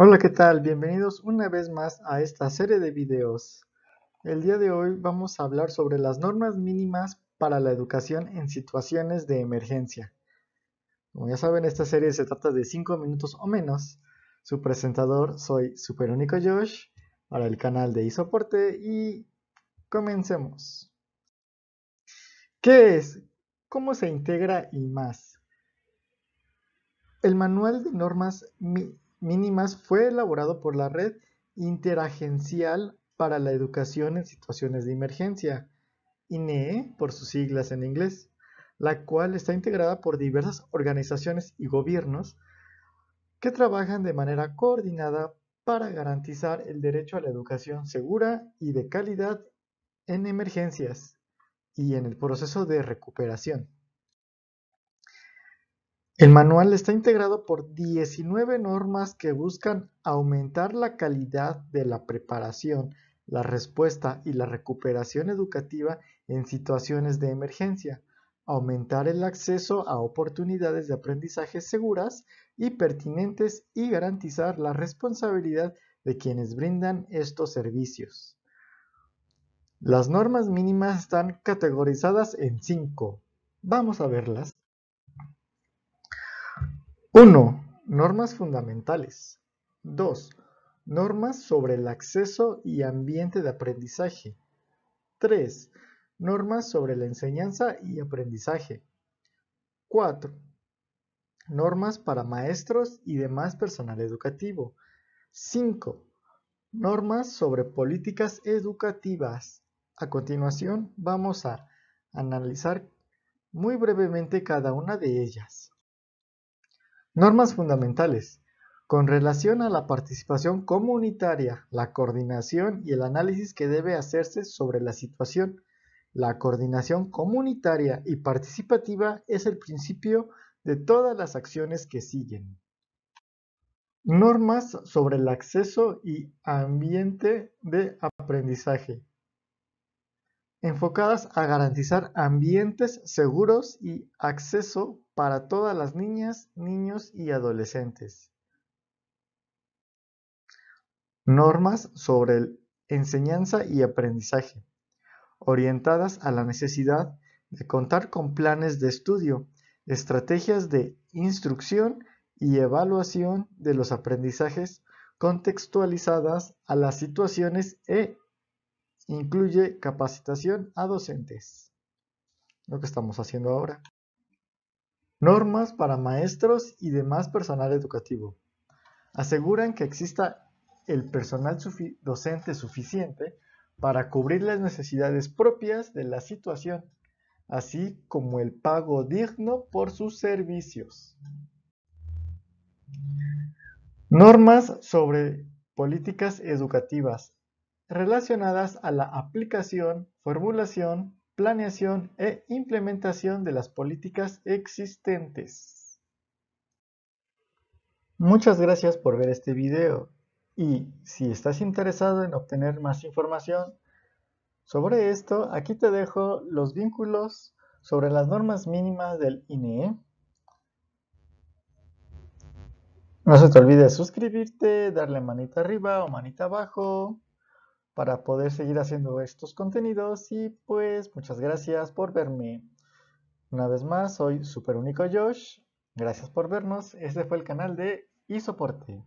Hola, ¿qué tal? Bienvenidos una vez más a esta serie de videos. El día de hoy vamos a hablar sobre las normas mínimas para la educación en situaciones de emergencia. Como ya saben, esta serie se trata de 5 minutos o menos. Su presentador soy Superúnico Josh para el canal de Isoporte y comencemos. ¿Qué es? ¿Cómo se integra y más? El manual de normas mínimas mínimas fue elaborado por la Red Interagencial para la Educación en Situaciones de Emergencia, INEE por sus siglas en inglés, la cual está integrada por diversas organizaciones y gobiernos que trabajan de manera coordinada para garantizar el derecho a la educación segura y de calidad en emergencias y en el proceso de recuperación. El manual está integrado por 19 normas que buscan aumentar la calidad de la preparación, la respuesta y la recuperación educativa en situaciones de emergencia, aumentar el acceso a oportunidades de aprendizaje seguras y pertinentes y garantizar la responsabilidad de quienes brindan estos servicios. Las normas mínimas están categorizadas en 5. Vamos a verlas. 1. Normas fundamentales. 2. Normas sobre el acceso y ambiente de aprendizaje. 3. Normas sobre la enseñanza y aprendizaje. 4. Normas para maestros y demás personal educativo. 5. Normas sobre políticas educativas. A continuación vamos a analizar muy brevemente cada una de ellas. Normas fundamentales. Con relación a la participación comunitaria, la coordinación y el análisis que debe hacerse sobre la situación. La coordinación comunitaria y participativa es el principio de todas las acciones que siguen. Normas sobre el acceso y ambiente de aprendizaje enfocadas a garantizar ambientes seguros y acceso para todas las niñas, niños y adolescentes. Normas sobre enseñanza y aprendizaje, orientadas a la necesidad de contar con planes de estudio, estrategias de instrucción y evaluación de los aprendizajes contextualizadas a las situaciones e Incluye capacitación a docentes, lo que estamos haciendo ahora. Normas para maestros y demás personal educativo. Aseguran que exista el personal docente suficiente para cubrir las necesidades propias de la situación, así como el pago digno por sus servicios. Normas sobre políticas educativas relacionadas a la aplicación, formulación, planeación e implementación de las políticas existentes. Muchas gracias por ver este video y si estás interesado en obtener más información sobre esto, aquí te dejo los vínculos sobre las normas mínimas del INE. No se te olvide suscribirte, darle manita arriba o manita abajo para poder seguir haciendo estos contenidos y pues muchas gracias por verme. Una vez más, soy Super Único Josh. Gracias por vernos. Este fue el canal de iSoporte.